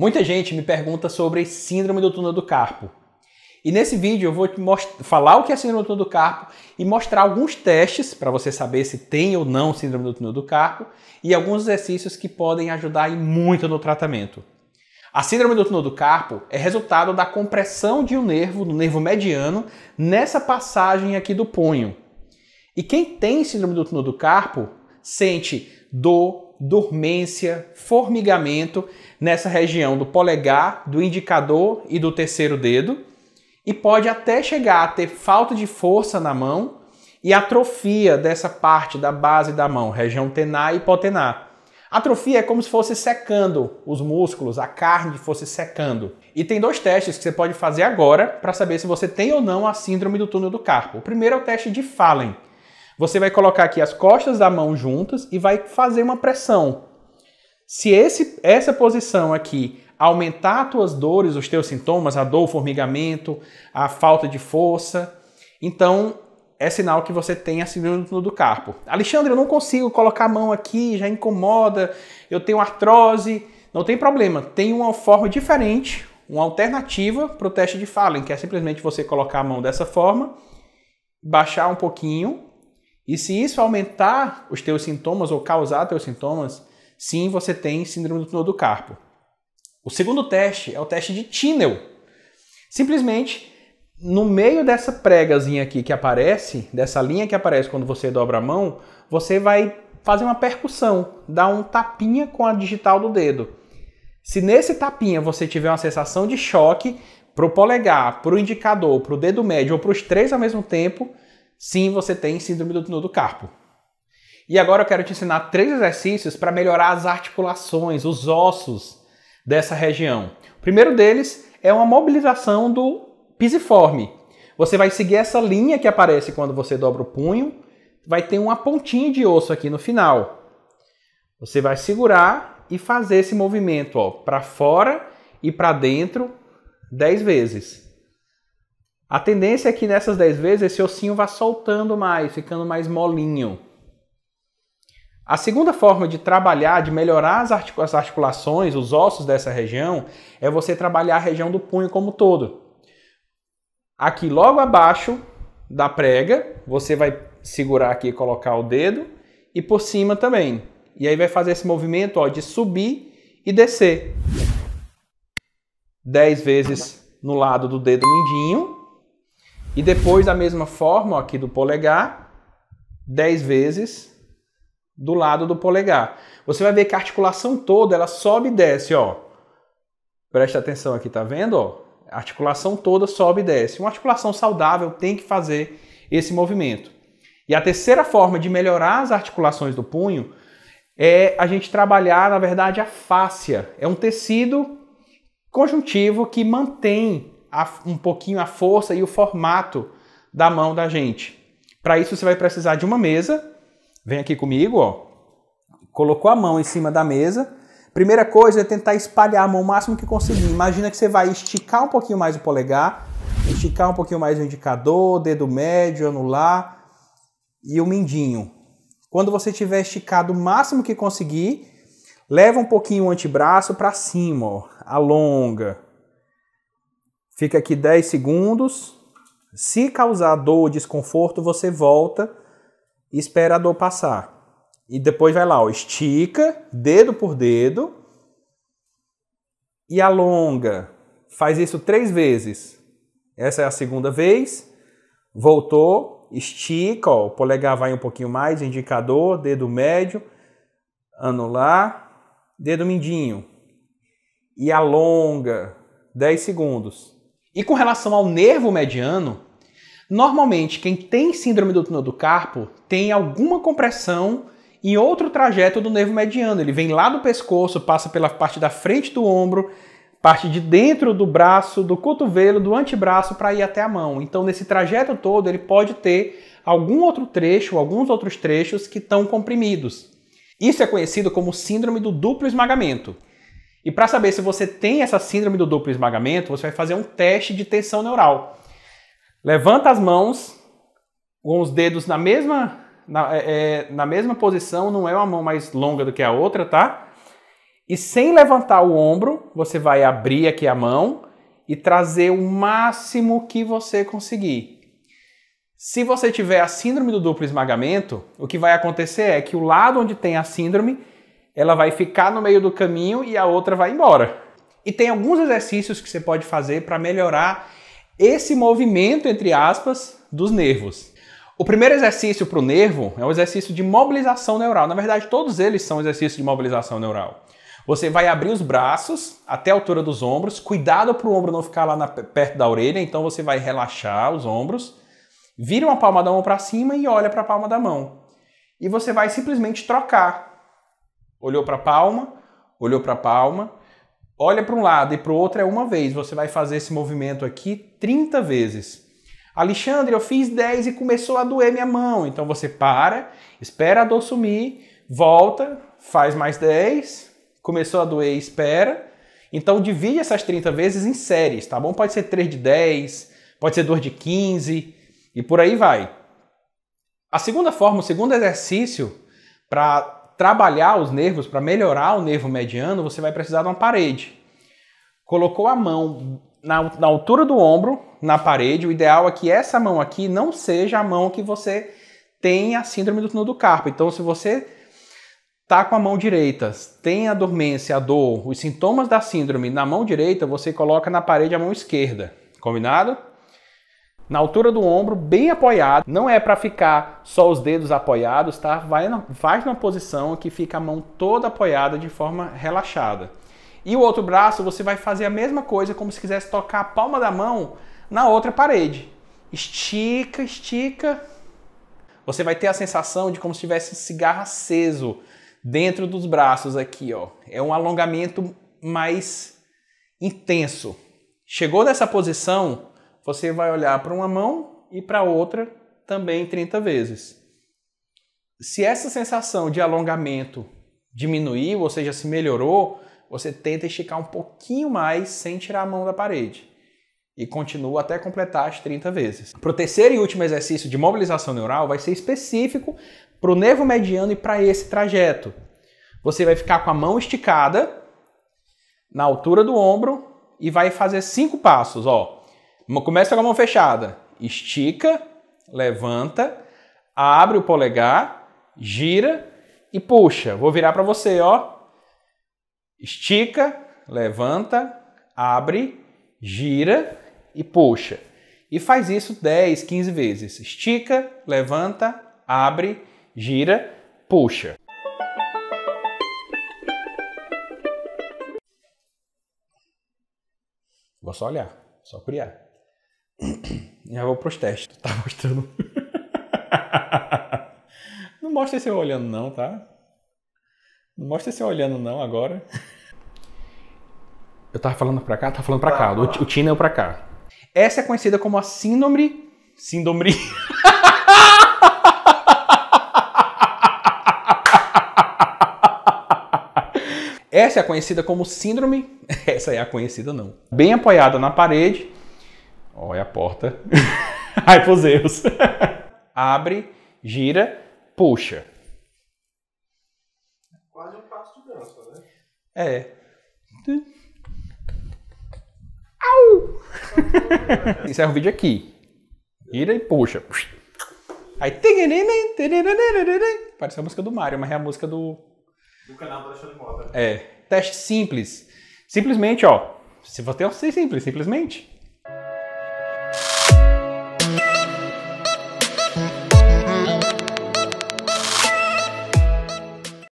Muita gente me pergunta sobre síndrome do túnel do carpo. E nesse vídeo eu vou te falar o que é síndrome do túnel do carpo e mostrar alguns testes para você saber se tem ou não síndrome do túnel do carpo e alguns exercícios que podem ajudar muito no tratamento. A síndrome do túnel do carpo é resultado da compressão de um nervo, do nervo mediano, nessa passagem aqui do punho. E quem tem síndrome do túnel do carpo sente dor, dormência, formigamento nessa região do polegar, do indicador e do terceiro dedo, e pode até chegar a ter falta de força na mão e atrofia dessa parte da base da mão, região tenar e hipotenar. Atrofia é como se fosse secando os músculos, a carne fosse secando. E tem dois testes que você pode fazer agora para saber se você tem ou não a síndrome do túnel do carpo. O primeiro é o teste de Fallen. Você vai colocar aqui as costas da mão juntas e vai fazer uma pressão. Se esse, essa posição aqui aumentar as tuas dores, os teus sintomas, a dor, o formigamento, a falta de força, então é sinal que você tem a síndrome do carpo. Alexandre, eu não consigo colocar a mão aqui, já incomoda, eu tenho artrose. Não tem problema, tem uma forma diferente, uma alternativa para o teste de Fallen, que é simplesmente você colocar a mão dessa forma, baixar um pouquinho e se isso aumentar os teus sintomas ou causar teus sintomas, sim, você tem síndrome do do carpo. O segundo teste é o teste de Tinel. Simplesmente, no meio dessa pregazinha aqui que aparece, dessa linha que aparece quando você dobra a mão, você vai fazer uma percussão, dar um tapinha com a digital do dedo. Se nesse tapinha você tiver uma sensação de choque, para o polegar, para o indicador, para o dedo médio ou para os três ao mesmo tempo, sim, você tem síndrome do do carpo. E agora eu quero te ensinar três exercícios para melhorar as articulações, os ossos dessa região. O primeiro deles é uma mobilização do pisiforme. Você vai seguir essa linha que aparece quando você dobra o punho, vai ter uma pontinha de osso aqui no final. Você vai segurar e fazer esse movimento para fora e para dentro 10 vezes. A tendência é que nessas 10 vezes esse ossinho vá soltando mais, ficando mais molinho. A segunda forma de trabalhar, de melhorar as articulações, os ossos dessa região, é você trabalhar a região do punho como todo. Aqui logo abaixo da prega, você vai segurar aqui e colocar o dedo e por cima também. E aí vai fazer esse movimento ó, de subir e descer. 10 vezes no lado do dedo mindinho e depois, da mesma forma, aqui do polegar, 10 vezes do lado do polegar. Você vai ver que a articulação toda, ela sobe e desce, ó. Presta atenção aqui, tá vendo, ó? A articulação toda sobe e desce. Uma articulação saudável tem que fazer esse movimento. E a terceira forma de melhorar as articulações do punho é a gente trabalhar, na verdade, a fáscia. É um tecido conjuntivo que mantém a, um pouquinho a força e o formato da mão da gente. Para isso você vai precisar de uma mesa. Vem aqui comigo, ó. Colocou a mão em cima da mesa. Primeira coisa é tentar espalhar a mão o máximo que conseguir. Imagina que você vai esticar um pouquinho mais o polegar, esticar um pouquinho mais o indicador, dedo médio, anular e o mindinho. Quando você tiver esticado o máximo que conseguir, leva um pouquinho o antebraço para cima, ó. alonga, Fica aqui 10 segundos. Se causar dor ou desconforto, você volta e espera a dor passar. E depois vai lá, ó, estica, dedo por dedo, e alonga. Faz isso três vezes. Essa é a segunda vez. Voltou, estica, ó, o polegar vai um pouquinho mais, indicador, dedo médio, anular, dedo mindinho. E alonga 10 segundos. E com relação ao nervo mediano, normalmente quem tem síndrome do túnel do carpo tem alguma compressão em outro trajeto do nervo mediano. Ele vem lá do pescoço, passa pela parte da frente do ombro, parte de dentro do braço, do cotovelo, do antebraço para ir até a mão. Então, nesse trajeto todo, ele pode ter algum outro trecho, alguns outros trechos que estão comprimidos. Isso é conhecido como síndrome do duplo esmagamento. E para saber se você tem essa síndrome do duplo esmagamento, você vai fazer um teste de tensão neural. Levanta as mãos com os dedos na mesma, na, é, é, na mesma posição, não é uma mão mais longa do que a outra, tá? E sem levantar o ombro, você vai abrir aqui a mão e trazer o máximo que você conseguir. Se você tiver a síndrome do duplo esmagamento, o que vai acontecer é que o lado onde tem a síndrome ela vai ficar no meio do caminho e a outra vai embora. E tem alguns exercícios que você pode fazer para melhorar esse movimento, entre aspas, dos nervos. O primeiro exercício para o nervo é um exercício de mobilização neural. Na verdade, todos eles são exercícios de mobilização neural. Você vai abrir os braços até a altura dos ombros, cuidado para o ombro não ficar lá na, perto da orelha, então você vai relaxar os ombros, vira uma palma da mão para cima e olha para a palma da mão. E você vai simplesmente trocar Olhou para a palma, olhou para a palma, olha para um lado e para o outro é uma vez. Você vai fazer esse movimento aqui 30 vezes. Alexandre, eu fiz 10 e começou a doer minha mão. Então você para, espera a dor sumir, volta, faz mais 10, começou a doer, espera. Então divide essas 30 vezes em séries, tá bom? Pode ser 3 de 10, pode ser 2 de 15 e por aí vai. A segunda forma, o segundo exercício para trabalhar os nervos, para melhorar o nervo mediano, você vai precisar de uma parede. Colocou a mão na, na altura do ombro, na parede, o ideal é que essa mão aqui não seja a mão que você tem a síndrome do túnel do carpo. Então, se você tá com a mão direita, tem a dormência, a dor, os sintomas da síndrome na mão direita, você coloca na parede a mão esquerda. Combinado? na altura do ombro, bem apoiado. Não é para ficar só os dedos apoiados, tá? Vai, na, faz numa posição que fica a mão toda apoiada de forma relaxada. E o outro braço você vai fazer a mesma coisa como se quisesse tocar a palma da mão na outra parede. Estica, estica. Você vai ter a sensação de como se tivesse um cigarro aceso dentro dos braços aqui, ó. É um alongamento mais intenso. Chegou nessa posição, você vai olhar para uma mão e para outra também 30 vezes. Se essa sensação de alongamento diminuiu, ou seja, se melhorou, você tenta esticar um pouquinho mais sem tirar a mão da parede. E continua até completar as 30 vezes. Para o terceiro e último exercício de mobilização neural, vai ser específico para o nervo mediano e para esse trajeto. Você vai ficar com a mão esticada na altura do ombro e vai fazer cinco passos, ó. Começa com a mão fechada. Estica, levanta, abre o polegar, gira e puxa. Vou virar para você, ó. Estica, levanta, abre, gira e puxa. E faz isso 10, 15 vezes. Estica, levanta, abre, gira, puxa. Vou só olhar, só criar. Já vou pros testes. Tu tá mostrando. não mostra esse eu olhando, não, tá? Não mostra esse eu olhando, não, agora. Eu tava falando pra cá? Tava falando pra cá. O, o Tina é o pra cá. Essa é conhecida como a síndrome. Síndrome. Essa é conhecida como síndrome. Essa é a conhecida, não. Bem apoiada na parede, Olha a porta. Ai, por Abre, gira, puxa. Quase um passo de dança, né? É. Au! Encerra o vídeo aqui. Gira e puxa. Aí. Parece a música do Mario, mas é a música do. Do canal do Alexandre moda. É. Teste simples. Simplesmente, ó. Se você é simples, simplesmente.